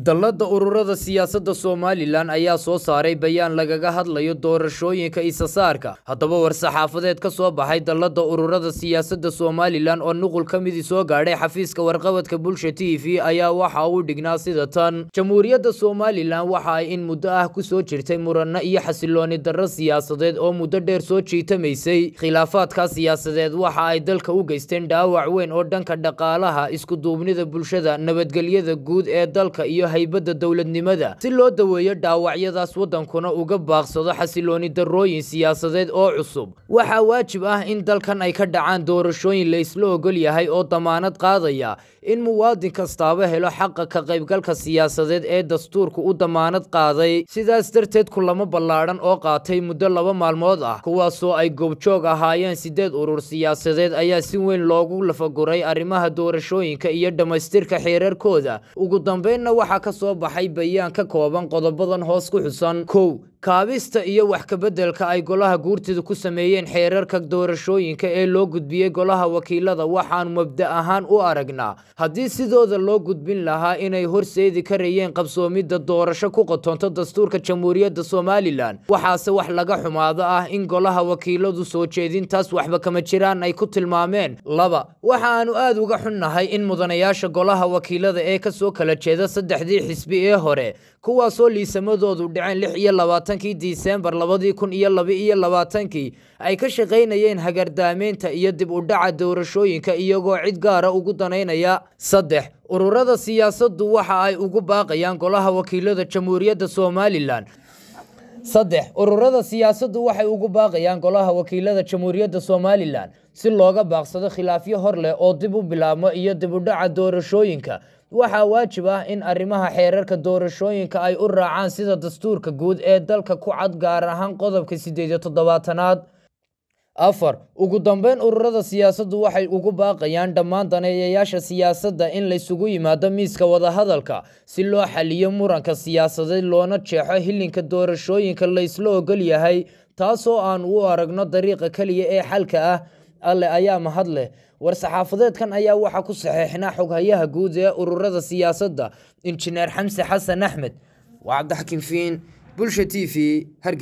dallada ururada siyaasadda somalilan ayaa soo saaray bayaan lagaga hadlayo doorashooyinka isasaarka haddaba war-saxaafadeed ka soo baxay dallada ururada siyaasadda somalilan oo nuqul ka midii soo gaadhay xafiiska warqabadka bulsha t v ayaa waxaa uu dhignaa sida tan jamhuuriyadda somalilan waxa ay in muddo ah ku soo jirtay muranno iyo xasilooni darro siyaasadeed oo muddo dheer soo jiitamaysay khilaafaadkaas siyaasadeed waxa ay dalka u geysteen dhaawac weyn oo dhanka dhaqaalaha isku duubnida bulshada nabadgelyada guud ee dalka iyo iyo haybadda dowladnimada si loo daweeyo dhaawacyadaas waddankuna uga baaqsado xasilooni darooyin siyaasadeed oo cusub waxaa waajib ah in dalkan ay ka dhacaan doorashooyin la isla ogol yahay oo damaanad qaadaya in muwaadin kastaaba helo xaqa ka qaybgalka siyaasadeed ee dastuurku u damaanad qaaday sidaas darteed kulamo ballaadhan oo qaatay muddo laba maalmood ah kuwaasoo ay goobjoog ahaayeen sideed urur siyaasadeed ayaa si weyn loogu lafaguray arrimaha doorashooyinka iyo dhammaystirka xeerarkooda ugu dambeynna waxaa ka soo baxay bayaan ka kooban qodobadan hoos ku xusan kow kaabista iyo wax kabedelka ay golaha guurtidu ku sameeyeen xeerarka doorashooyinka ee loo gudbiyey golaha wakiilada waxaanu mabda ahaan u aragnaa haddii sidooda loo gudbin lahaa inay horseedi karayeen qabsoomidda doorasho ku qotonto dastuurka jamhuuriyadda somalilan waxaase wax laga xumaado ah in golaha wakiiladu soo jeedintaas waxba kama jiraan ay ku tilmaameen laba waxa aanu aad uga xunnahay in mudanayaasha golaha wakiilada ee kasoo kala jeeda saddexdii xisbi ee hore kuwaasoo liisamadoodu dhaceen lix iyo labaatan labaatankii disembar labadii kun iyo laba-iyo labaatankii ay ka shaqaynayeen hagardaameynta iyo dib u dhaca doorashooyinka iyagoo cid gaara ugu danaynaya saddex ururada siyaasaddu waxa ay ugu baaqayaan golaha wakiilada jamhuuriyadda somalilan saddex ururada siyaasaddu waxay ugu baaqayaan golaha wakiilada jamhuuriyadda somalilan si looga baaqsado khilaafyo hor leh oo dib u bilaabmo iyo dib u dhaca doorashooyinka waxaa waajib ah in arrimaha xeerarka doorashooyinka ay u raacaan sida dastuurka guud ee dalka ku cad gaar ahaan qodobka siddeed iyo toddobaatanaad afar ugu dambeyn ururada siyaasaddu waxay ugu baaqayaan dhammaan daneeyayaasha siyaasadda in laysugu yimaado miiska wadahadalka si loo xaliyo muranka siyaasadeed loona jeexo xilinka doorashooyinka laysla ogol yahay taasoo aan u aragno dariiqa keliya ee xalka ah الله أيام مهدله ورسحافظات كان أيام وحكو صحيحنا حق هياها قود يا أرورادة سياسة دا إنشنير حمسي حسن أحمد وعبد حكيم فين بلشتي في هرقي